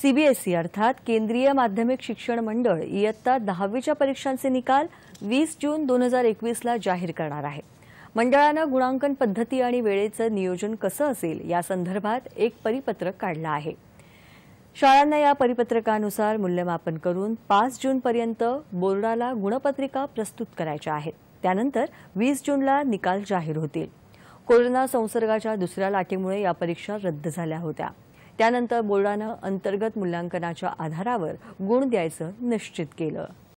CBSE अर्थात केंद्रीय माध्यमिक शिक्षण मंडळ इयत्ता दहावीच्या परीक्षांचे निकाल वीस जून दोन हजार एकवीसला जाहीर करणार आहे मंडळानं गुणांकन पद्धती आणि वेळेचं नियोजन कसं असेल या संदर्भात एक परिपत्रक काढलं आहे शाळांना या परिपत्रकानुसार मूल्यमापन करून पाच जूनपर्यंत बोर्डाला गुणपत्रिका प्रस्तुत करायच्या आहेत त्यानंतर वीस जूनला निकाल जाहीर होतील कोरोना संसर्गाच्या दुसऱ्या लाटेमुळे या परीक्षा रद्द झाल्या होत्या त्यानंतर बोर्डानं अंतर्गत मूल्यांकनाच्या आधारावर गुण द्यायचं निश्चित केलं